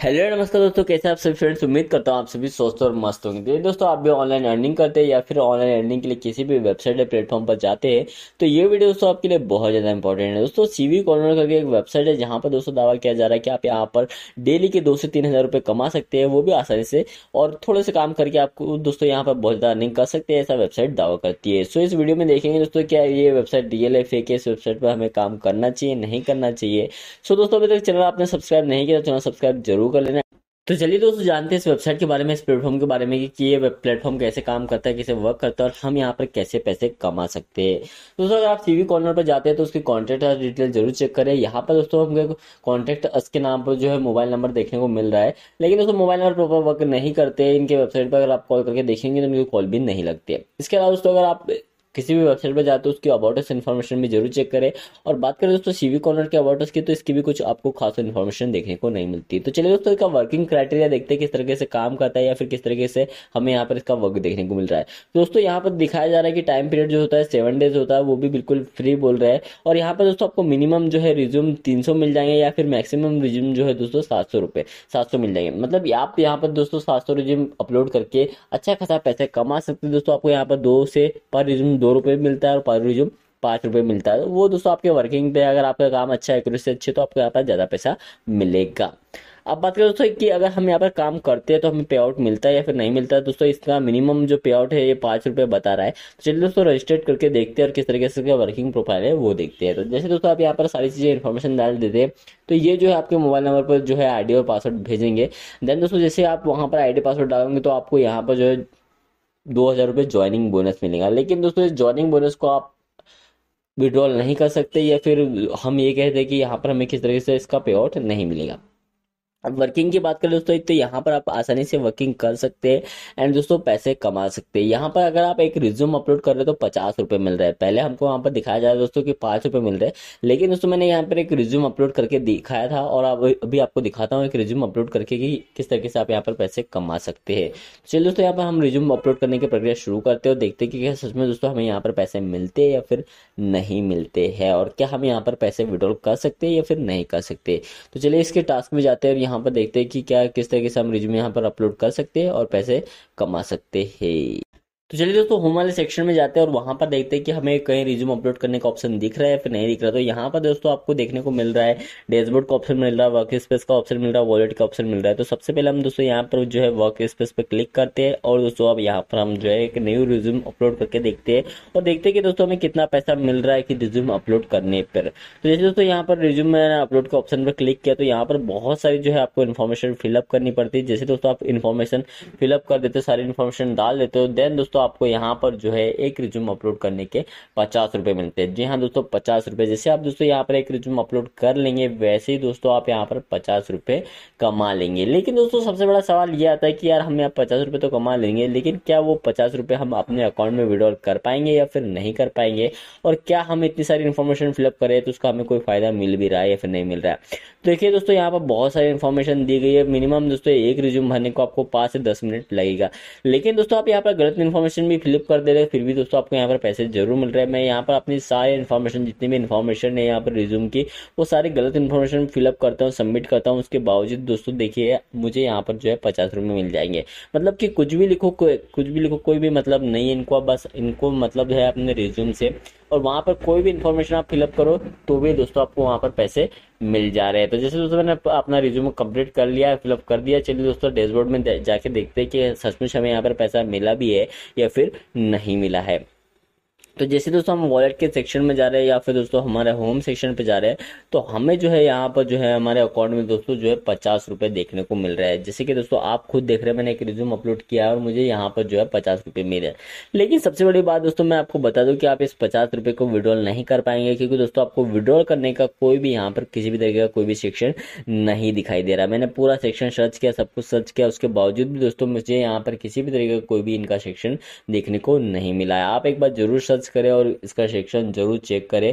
hello नमस्कार दोस्तों कैसे आप सभी फ्रेंड्स उम्मीद करता हूँ आप सभी स्वस्थ और मस्त होंगे तो दोस्तों आप भी ऑनलाइन अर्निंग करते हैं या फिर ऑनलाइन अर्निंग के लिए किसी भी वेबसाइट या प्लेटफॉर्म पर जाते हैं तो ये वीडियो दोस्तों आपके लिए बहुत ज़्यादा इंपॉर्टेंट है दोस्तों सीवी कॉर्नर करके एक वेबसाइट है जहाँ पर दोस्तों दावा किया जा रहा है कि आप यहाँ पर डेली के दो से तीन हज़ार रुपये कमा सकते हैं वो भी आसानी से और थोड़े से काम करके आपको दोस्तों यहाँ पर बहुत ज़्यादा अर्निंग कर सकते हैं ऐसा वेबसाइट दावा करती है सो इस वीडियो में देखेंगे दोस्तों क्या ये वेबसाइट रियल है फेक है इस वेबसाइट पर हमें काम करना चाहिए नहीं करना चाहिए सो दोस्तों अभी तक चैनल आपने सब्सक्राइब नहीं किया तो चैनल सब्सक्राइब जरूर शुरू कर लेना तो चलिए दोस्तों जानते हैं इस वेबसाइट के बारे में इस प्लेटफॉर्म के बारे में कि ये वेब प्लेटफॉर्म कैसे काम करता है कैसे वर्क करता है और हम यहाँ पर कैसे पैसे कमा सकते हैं दोस्तों अगर आप सीवी कॉर्नर पर जाते हैं तो उसकी कॉन्टैक्ट और डिटेल जरूर चेक करें यहाँ पर दोस्तों हमको कॉन्टैक्ट अस के नाम पर जो है मोबाइल नंबर देखने को मिल रहा है लेकिन दोस्तों मोबाइल नंबर प्रॉपर वर्क नहीं करते इनके वेबसाइट पर अगर आप कॉल करके देखेंगे तो उनकी कॉल भी नहीं लगती है इसके अलावा दोस्तों अगर आप किसी भी वेबसाइट पर जाते हो उसकी अबाउटस इन्फॉर्मेशन भी जरूर चेक करें और बात करें दोस्तों सीवी कॉर्नर के अबाउटस की तो इसकी भी कुछ आपको खास इन्फॉर्मेशन देखने को नहीं मिलती तो चलिए दोस्तों इसका वर्किंग क्राइटेरिया देखते हैं किस तरीके से काम करता है या फिर किस तरीके से हमें यहाँ पर इसका वर्क देखने को मिल रहा है तो दोस्तों यहाँ पर दिखाया जा रहा है कि टाइम पीरियड जो होता है सेवन डेज होता है वो भी बिल्कुल फ्री बोल रहा है और यहाँ पर दोस्तों आपको मिनिमम जो है रिज्यूम तीन मिल जाएंगे या फिर मैक्सिमम रिज्यूम जो है दोस्तों सात सौ रुपये सात सौ मिल जाएंगे मतलब आप यहाँ पर दोस्तों सात सौ रिज्यूम अपलोड करके अच्छा खासा पैसे कमा सकते हैं दोस्तों आपको यहाँ पर दो से पर रिज्यूम दो रुपये मिलता है और रिज्यूम पाँच रुपये मिलता है तो वो दोस्तों आपके वर्किंग पे अगर आपका काम अच्छा है एक्यूरेसी अच्छी तो आपको यहाँ पर ज़्यादा पैसा मिलेगा अब बात करें दोस्तों कि अगर हम यहाँ पर काम करते हैं तो हमें पे आउट मिलता है या फिर नहीं मिलता है दोस्तों इसका मिनिमम जो पे आउट है ये पाँच रुपये बता रहा है तो चलिए दोस्तों रजिस्ट्रेट करके देखते हैं और किस तरीके से वर्किंग प्रोफाइल है वो देखते हैं तो जैसे दोस्तों आप यहाँ पर सारी चीज़ें इन्फॉर्मेशन डाल देते हैं तो ये जो है आपके मोबाइल नंबर पर जो है आई और पासवर्ड भेजेंगे देन दोस्तों जैसे आप वहाँ पर आई पासवर्ड डालोगे तो आपको यहाँ पर जो है दो हज़ार रुपये ज्वाइनिंग बोनस मिलेगा लेकिन दोस्तों इस ज्वाइनिंग बोनस को आप विड्रॉल नहीं कर सकते या फिर हम ये कहते हैं कि यहाँ पर हमें किस तरीके से इसका पे आउट नहीं मिलेगा अब वर्किंग की बात करें दोस्तों एक तो यहाँ पर आप आसानी से वर्किंग कर सकते हैं एंड दोस्तों पैसे कमा सकते हैं यहाँ पर अगर आप एक रिज्यूम अपलोड कर रहे हो तो पचास रुपये मिल रहा है पहले हमको वहाँ पर दिखाया जा रहा है दोस्तों कि पाँच रुपये मिल रहे हैं लेकिन दोस्तों मैंने यहाँ पर एक रिज्यूम अपलोड करके दिखाया था और अब अभी आपको दिखाता हूँ एक रिज्यूम अपलोड करके कि किस तरीके से आप यहाँ पर पैसे कमा सकते हैं चलिए दोस्तों यहाँ पर हम रिज्यूम अपलोड करने की प्रक्रिया शुरू करते हैं और देखते हैं कि क्या सच में दोस्तों हमें यहाँ पर पैसे मिलते हैं या फिर नहीं मिलते हैं और क्या हम यहाँ पर पैसे विड्रॉल कर सकते हैं या फिर नहीं कर सकते तो चलिए इसके टास्क में जाते हैं यहाँ पर देखते हैं कि क्या किस तरीके से हम रिज्यूमे यहाँ पर अपलोड कर सकते हैं और पैसे कमा सकते हैं तो चलिए दोस्तों होम वाले सेक्शन में जाते हैं और वहां पर देखते हैं कि हमें कहीं रिज्यूम अपलोड करने का ऑप्शन दिख रहा है फिर नहीं दिख रहा तो यहाँ पर दोस्तों आपको देखने को मिल रहा है डैशबोर्ड का ऑप्शन मिल रहा है वर्क स्पेस का ऑप्शन मिल रहा है वॉलेट का ऑप्शन मिल रहा है तो सबसे पहले हम दोस्तों यहाँ पर जो है वर्क स्पेस पर क्लिक करते हैं और दोस्तों अब यहाँ पर हम जो है एक न्यू रिज्यूम अपलोड करके देखते हैं और देखते हैं कि दोस्तों हमें कितना पैसा मिल रहा है कि रिज्यूम अपलोड करने पर तो जैसे दोस्तों यहाँ पर रिज्यूम मैंने अपलोड के ऑप्शन पर क्लिक किया तो यहाँ पर बहुत सारी जो है आपको इन्फॉर्मेशन फिलअप करनी पड़ती है जैसे दोस्तों आप इन्फॉर्मेशन फिलअप कर देते हो सारी इन्फॉर्मेशन डाल देते हो देन दोस्तों दोस्तों आपको यहाँ पर जो है एक रिज्यूम अपलोड करने के पचास रुपये मिलते हैं जी हाँ दोस्तों पचास रुपये जैसे आप दोस्तों यहाँ पर एक रिज्यूम अपलोड कर लेंगे वैसे ही दोस्तों आप यहाँ पर पचास रुपये कमा लेंगे लेकिन दोस्तों सबसे बड़ा सवाल ये आता है कि यार हम यहाँ पचास रुपये तो कमा लेंगे लेकिन क्या वो पचास रुपये हम अपने अकाउंट में विड्रॉल कर पाएंगे या फिर नहीं कर पाएंगे और क्या हम इतनी सारी इन्फॉर्मेशन फिलअप करें तो उसका हमें कोई फ़ायदा मिल भी रहा है या फिर नहीं मिल रहा है तो देखिए दोस्तों यहाँ पर बहुत सारी इन्फॉर्मेशन दी गई है मिनिमम दोस्तों एक रिज्यूम भरने को आपको पाँच से दस मिनट लगेगा लेकिन दोस्तों आप यहाँ पर गलत इन्फॉर्मेशन इन्फॉर्मेशन भी फिलअप कर दे रहे फिर भी दोस्तों आपको यहाँ पर पैसे जरूर मिल रहे हैं मैं यहाँ पर अपनी सारे इन्फॉर्मेशन जितनी भी इन्फॉर्मेशन है यहाँ पर रिज्यूम की वो सारी गलत इन्फॉर्मेशन फिलअप करता हूँ सबमिट करता हूँ उसके बावजूद दोस्तों देखिए मुझे यहाँ पर जो है पचास रुपये मिल जाएंगे मतलब कि कुछ भी लिखो कुछ भी लिखो कोई भी मतलब नहीं है इनको बस इनको मतलब है अपने रिज्यूम से और वहाँ पर कोई भी इन्फॉर्मेशन आप फिलअप करो तो भी दोस्तों आपको वहाँ पर पैसे मिल जा रहे हैं तो जैसे दोस्तों मैंने अपना रिज्यूम कंप्लीट कर लिया फिलअप कर दिया चलिए दोस्तों डैशबोर्ड में जाके देखते हैं कि सचमुच हमें यहाँ पर पैसा मिला भी है या फिर नहीं मिला है तो जैसे दोस्तों हम वॉलेट के सेक्शन में जा रहे हैं या फिर दोस्तों हमारे होम सेक्शन पे जा रहे हैं तो हमें जो है यहाँ पर जो है हमारे अकाउंट में दोस्तों जो है पचास रुपए देखने को मिल रहा है जैसे कि दोस्तों आप खुद देख रहे हैं मैंने एक रिज्यूम अपलोड किया है और मुझे यहाँ पर जो है पचास रुपए मिल रहे लेकिन सबसे बड़ी बात दोस्तों मैं आपको बता दू कि आप इस पचास रुपये को विड्रॉल नहीं कर पाएंगे क्योंकि दोस्तों आपको विड्रॉल करने का कोई भी यहाँ पर किसी भी तरीके का कोई भी सेक्शन नहीं दिखाई दे रहा मैंने पूरा सेक्शन सर्च किया सब कुछ सर्च किया उसके बावजूद भी दोस्तों मुझे यहाँ पर किसी भी तरीके का कोई भी इनका सेक्शन देखने को नहीं मिला है आप एक बार जरूर सर्च करें और इसका सेक्शन ज़रूर चेक करें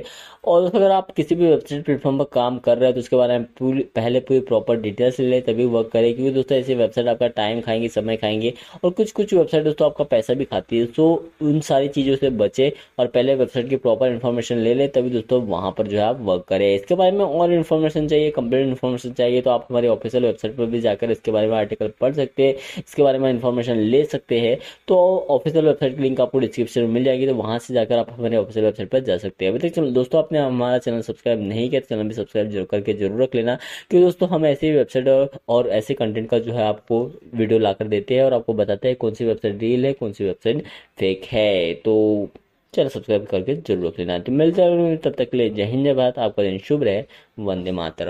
और अगर आप किसी भी वेबसाइट प्लेटफॉर्म पर काम कर रहे हैं तो उसके बारे में पूरी पहले पूरी प्रॉपर डिटेल्स लें तभी वर्क करें क्योंकि दोस्तों ऐसी वेबसाइट आपका टाइम खाएंगे समय खाएंगे और कुछ कुछ वेबसाइट दोस्तों आपका पैसा भी खाती है सो उन सारी चीज़ों से बचे और पहले वेबसाइट की प्रॉपर इन्फॉर्मेशन ले लें तभी दोस्तों वहाँ पर जो है आप वर्क करें इसके बारे में और इन्फॉर्मेशन चाहिए कंप्लीट इन्फॉर्मेशन चाहिए तो आप हमारी ऑफिशियल वेबसाइट पर भी जाकर इसके बारे में आर्टिकल पढ़ सकते हैं इसके बारे में इन्फॉर्मेशन ले सकते हैं तो ऑफिशियल वेबसाइट की लिंक आपको डिस्क्रिप्शन में मिल जाएगी तो वहाँ से जाकर जाकर आप हमारे ऑफिशियल वेबसाइट पर जा सकते हैं अभी तक चलो दोस्तों आपने हमारा चैनल सब्सक्राइब नहीं किया तो चैनल भी सब्सक्राइब जरूर करके जरूर रख लेना क्योंकि दोस्तों हम ऐसी वेबसाइट और ऐसे कंटेंट का जो है आपको वीडियो ला देते हैं और आपको बताते हैं कौन सी वेबसाइट रील है कौन सी वेबसाइट फेक है तो चैनल सब्सक्राइब करके जरूर रख लेना तो मिलते हैं तब तक के लिए जय हिंद जय भारत आपका दिन शुभ रहे वंदे मातरम